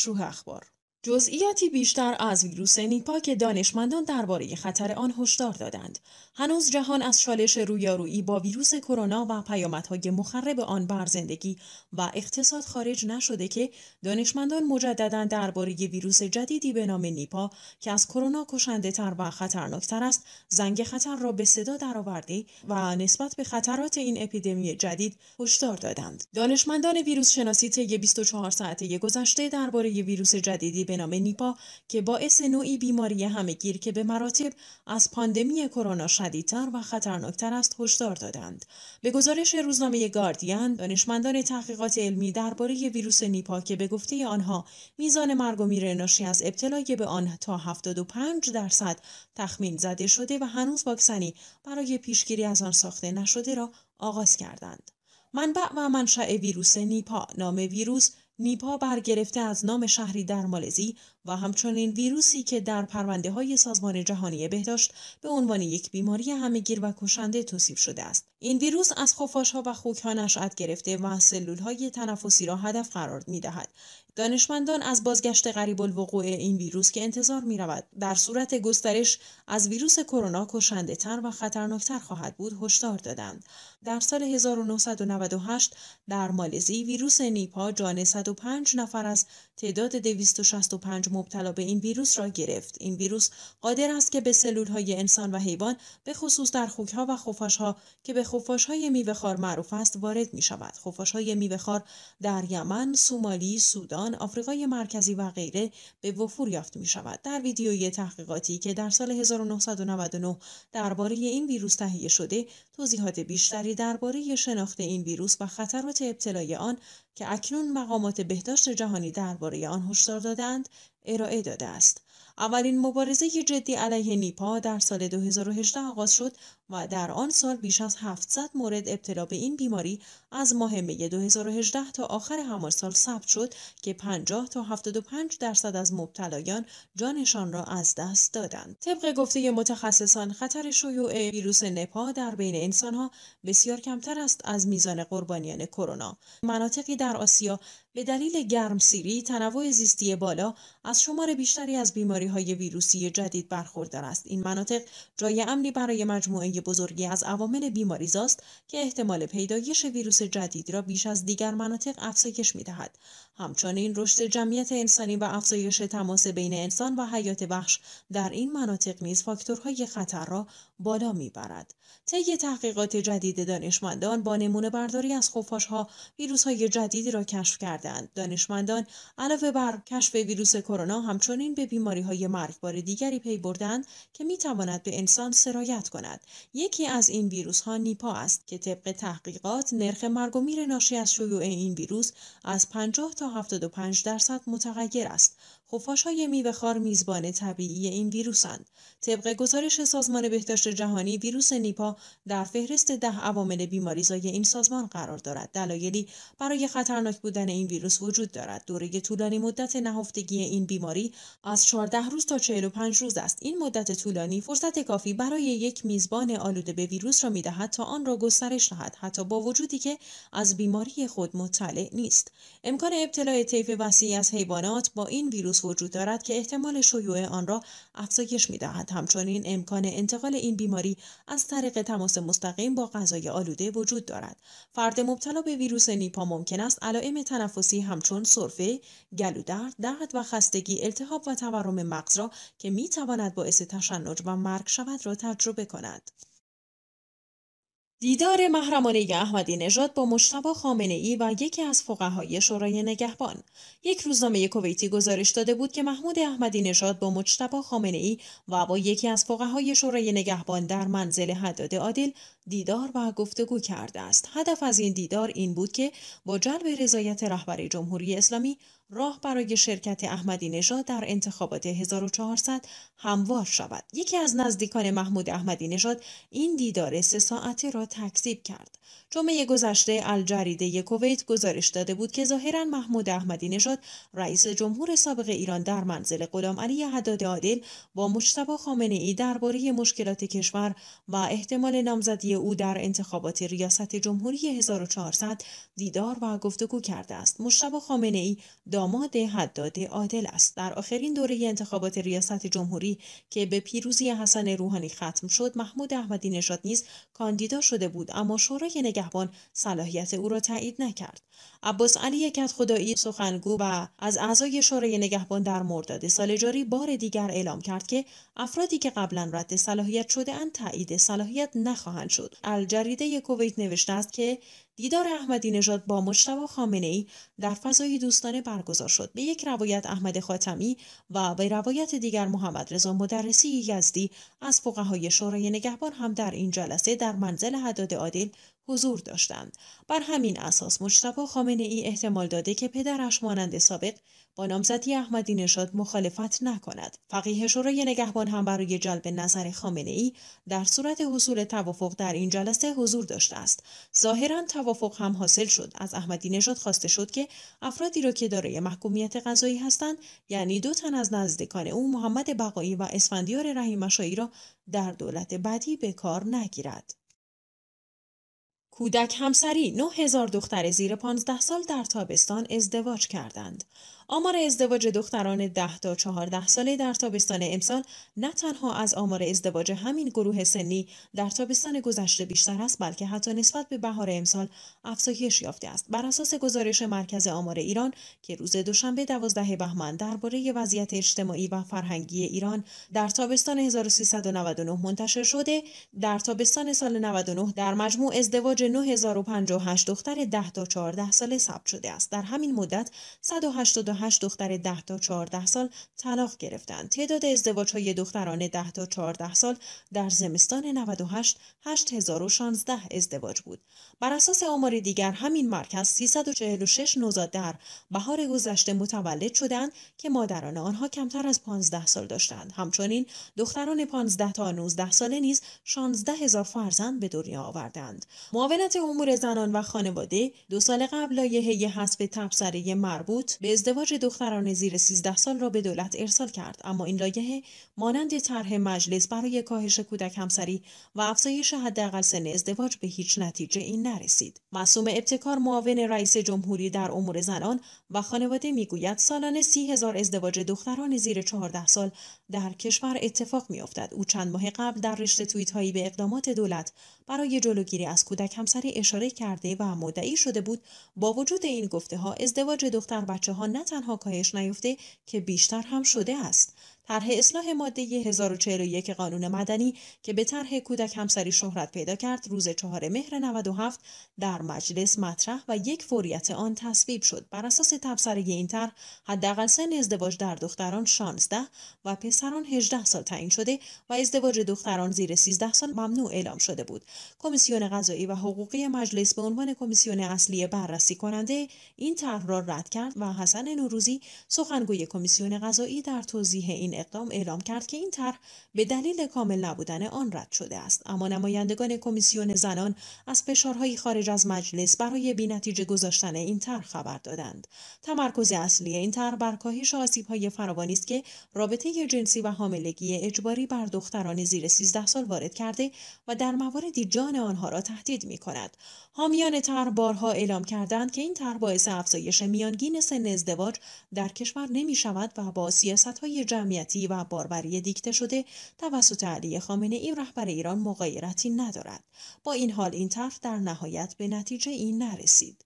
شوه اخبار جزئیاتی بیشتر از ویروس نیپا که دانشمندان درباره خطر آن هشدار دادند هنوز جهان از چالش رویارویی با ویروس کرونا و پیامدهای مخرب آن بر زندگی و اقتصاد خارج نشده که دانشمندان مجددا درباره ویروس جدیدی به نام نیپا که از کرونا کشنده تر و خطرناکتر است زنگ خطر را به صدا درآورده و نسبت به خطرات این اپیدمی جدید هشدار دادند دانشمندان ویروس طی 24 ساعته گذشته درباره ویروس جدیدی به نام نیپا که باعث نوعی بیماری همگیر که به مراتب از پاندمی کرونا شدیدتر و خطرناکتر است هشدار دادند به گزارش روزنامه گاردین دانشمندان تحقیقات علمی درباره ویروس نیپا که به گفته آنها میزان مرگ و میر ناشی از ابتلای به آن تا 75 درصد تخمین زده شده و هنوز واکسنی برای پیشگیری از آن ساخته نشده را آغاز کردند منبع و منشأ ویروس نیپا نام ویروس نیپا برگرفته از نام شهری در مالزی و همچنین ویروسی که در پرونده های سازمان جهانی بهداشت به عنوان یک بیماری همهگیر و کشنده توصیف شده است این ویروس از خفاش ها و خوک ها نشأت گرفته و سلول های تنفسی را هدف قرار می دهد دانشمندان از بازگشت قریب الوقوع این ویروس که انتظار می رود در صورت گسترش از ویروس کرونا کشنده تر و خطرناکتر خواهد بود هشدار دادند. در سال 1998 در مالزی ویروس نیپا جان 105 نفر از تعداد 265 مبتلا به این ویروس را گرفت این ویروس قادر است که به سلول های انسان و حیوان به خصوص در خوک ها و خفاش ها که به خفاش های میوه معروف است وارد می شود خفاش های میوه در یمن سومالی سودان آفریقای مرکزی و غیره به وفور یافت می شود در ویدیوی تحقیقاتی که در سال 1999 درباره این ویروس تهیه شده توضیحات بیشتری درباره شناخت این ویروس و خطرات ابتلای آن که اکنون مقامات بهداشت جهانی درباره آن هشدار دادند ارائه داده است اولین مبارزه جدی علیه نیپا در سال 2018 آغاز شد و در آن سال بیش از 700 مورد ابتلا به این بیماری از ماه می 2018 تا آخر همان سال ثبت شد که 50 تا 75 درصد از مبتلایان جانشان را از دست دادند. طبق گفته متخصصان خطر شیوع ویروس نپا در بین انسانها بسیار کمتر است از میزان قربانیان کرونا. مناطقی در آسیا به دلیل گرمسیری تنوع زیستی بالا از شمار بیشتری از بیماری های ویروسی جدید برخوردار است این مناطق جای امنی برای مجموعه بزرگی از عوامل بیماریزاست که احتمال پیدایش ویروس جدید را بیش از دیگر مناطق افزایش میدهد همچنین رشد جمعیت انسانی و افزایش تماس بین انسان و حیات وحش در این مناطق نیز فاکتورهای خطر را بالا میبرد طی تحقیقات جدید دانشمندان با نمونه برداری از ویروس های جدیدی را کشف کرده دانشمندان علاوه بر کشف ویروس کرونا همچنین به بیماری های مرگبار دیگری پی بردند که می تواند به انسان سرایت کند. یکی از این ویروس ها نیپا است که طبق تحقیقات نرخ مرگ و میر ناشی از شیوع این ویروس از 50 تا 75 درصد متغیر است. خفاش های میوه خار میزبان طبیعی این ویروسند. طبق گزارش سازمان بهداشت جهانی ویروس نیپا در فهرست ده عوامل بیماریزای این سازمان قرار دارد. دلایلی برای خطرناک بودن این ویروس وجود دارد. دوره طولانی مدت نهفتگی این بیماری از 14 روز تا 45 روز است. این مدت طولانی فرصت کافی برای یک میزبان آلوده به ویروس را میدهد تا آن را گسترش دهد حتی با وجودی که از بیماری خود مطلع نیست. امکان ابتلای طیف وسیعی از حیوانات با این ویروس وجود دارد که احتمال شیوع آن را افزایش می دهد. همچنین امکان انتقال این بیماری از طریق تماس مستقیم با غذای آلوده وجود دارد. فرد مبتلا به ویروس نیپا ممکن است علائم تنفسی همچون سرفه، گلودرد، درد و خستگی، التهاب و تورم مغز را که می تواند باعث تشنج و مرگ شود را تجربه کند. دیدار محرمانه احمدی نژاد با مشتبه خامنه ای و یکی از فقهای شورای نگهبان یک روزنامه کویتی گزارش داده بود که محمود احمدی نژاد با مجتبا خامنه ای و با یکی از فقهای شورای نگهبان در منزل حداد عادل دیدار و گفتگو کرده است. هدف از این دیدار این بود که با جلب رضایت رهبر جمهوری اسلامی راه برای شرکت احمدی نژاد در انتخابات 1400 هموار شود. یکی از نزدیکان محمود احمدی نژاد این دیدار سه ساعته را تکذیب کرد. جمعه گذشته الجریده کویت گزارش داده بود که ظاهرا محمود احمدی نژاد رئیس جمهور سابق ایران در منزل غلام علی حداد عادل با مجتبی خامنه ای درباره مشکلات کشور و احتمال نامزدی او در انتخابات ریاست جمهوری 1400 دیدار و گفتگو کرده است. مشتبا خامنه ای داماد حداد عادل است. در آخرین دوره انتخابات ریاست جمهوری که به پیروزی حسن روحانی ختم شد، محمود احمدی نژاد نیز کاندیدا شده بود اما شورای نگهبان صلاحیت او را تایید نکرد. عباس علی خدایی سخنگو و از اعضای شورای نگهبان در مرداد سال جاری بار دیگر اعلام کرد که افرادی که قبلا رد صلاحیت شده اند تایید صلاحیت نخواهند شد. شد الجریده کویت نوشته است که دیدار احمدی نژاد با مجتبی خامنه ای در فضای دوستانه برگزار شد به یک روایت احمد خاتمی و به روایت دیگر محمد رضا مدرسی یزدی از فقهای شورای نگهبان هم در این جلسه در منزل حداد عادل حضور داشتند بر همین اساس مجتبی خامنه ای احتمال داده که پدرش مانند سابق با نامزدی احمدی نژاد مخالفت نکند فقیه شورای نگهبان هم برای جلب نظر خامنه ای در صورت حصول توافق در این جلسه حضور داشته است ظاهرا توافق هم حاصل شد از احمدی نژاد خواسته شد که افرادی را که دارای محکومیت قضایی هستند یعنی دو تن از نزدیکان او محمد بقایی و اسفندیار رحیمشایی را در دولت بعدی به کار نگیرد کودک همسری 9000 دختر زیر 15 سال در تابستان ازدواج کردند. آمار ازدواج دختران 10 تا 14 ساله در تابستان امسال نه تنها از آمار ازدواج همین گروه سنی در تابستان گذشته بیشتر است بلکه حتی نسبت به بهار امسال افزایش یافته است بر اساس گزارش مرکز آمار ایران که روز دوشنبه 12 بهمن درباره وضعیت اجتماعی و فرهنگی ایران در تابستان 1399 منتشر شده در تابستان سال 99 در مجموع ازدواج 9058 دختر 10 تا 14 ساله ثبت شده است در همین مدت 180 8 دختر 10 تا 14 سال طلاق گرفتند. تعداد ازدواج های دختران 10 تا 14 سال در زمستان 98 8016 ازدواج بود. بر اساس آمار دیگر همین مرکز 346 نوزاد در بهار گذشته متولد شدند که مادران آنها کمتر از 15 سال داشتند. همچنین دختران 15 تا 19 ساله نیز 16 هزار فرزند به دنیا آوردند. معاونت امور زنان و خانواده دو سال قبل لایحه حذف تبصره مربوط به ازدواج ازدواج دختران زیر 13 سال را به دولت ارسال کرد اما این لایحه مانند طرح مجلس برای کاهش کودک همسری و افزایش حداقل سن ازدواج به هیچ نتیجه این نرسید مصوم ابتکار معاون رئیس جمهوری در امور زنان و خانواده میگوید سالانه سی هزار ازدواج دختران زیر 14 سال در کشور اتفاق میافتد او چند ماه قبل در رشته توییت هایی به اقدامات دولت برای جلوگیری از کودک همسری اشاره کرده و مدعی شده بود با وجود این گفته ها ازدواج دختر بچه ها تنها کاهش نیفته که بیشتر هم شده است طرح اصلاح ماده 1041 قانون مدنی که به طرح کودک همسری شهرت پیدا کرد روز 4 مهر 97 در مجلس مطرح و یک فوریت آن تصویب شد بر اساس تبصره این طرح حداقل سن ازدواج در دختران 16 و پسران 18 سال تعیین شده و ازدواج دختران زیر 13 سال ممنوع اعلام شده بود کمیسیون قضایی و حقوقی مجلس به عنوان کمیسیون اصلی بررسی کننده این طرح را رد کرد و حسن نوروزی سخنگوی کمیسیون قضایی در توضیح این اقدام اعلام کرد که این طرح به دلیل کامل نبودن آن رد شده است اما نمایندگان کمیسیون زنان از فشارهایی خارج از مجلس برای بینتیجه گذاشتن این طرح خبر دادند تمرکز اصلی این طرح بر کاهش آسیبهای فراوانی است که رابطه جنسی و حاملگی اجباری بر دختران زیر 13 سال وارد کرده و در مواردی جان آنها را تهدید می کند. حامیان طرح بارها اعلام کردند که این طرح باعث افزایش میانگین سن ازدواج در کشور نمی شود و با سیاست های و باربری دیکته شده توسط علی خامنه رهبر ایران مغایرتی ندارد با این حال این طرح در نهایت به نتیجه این نرسید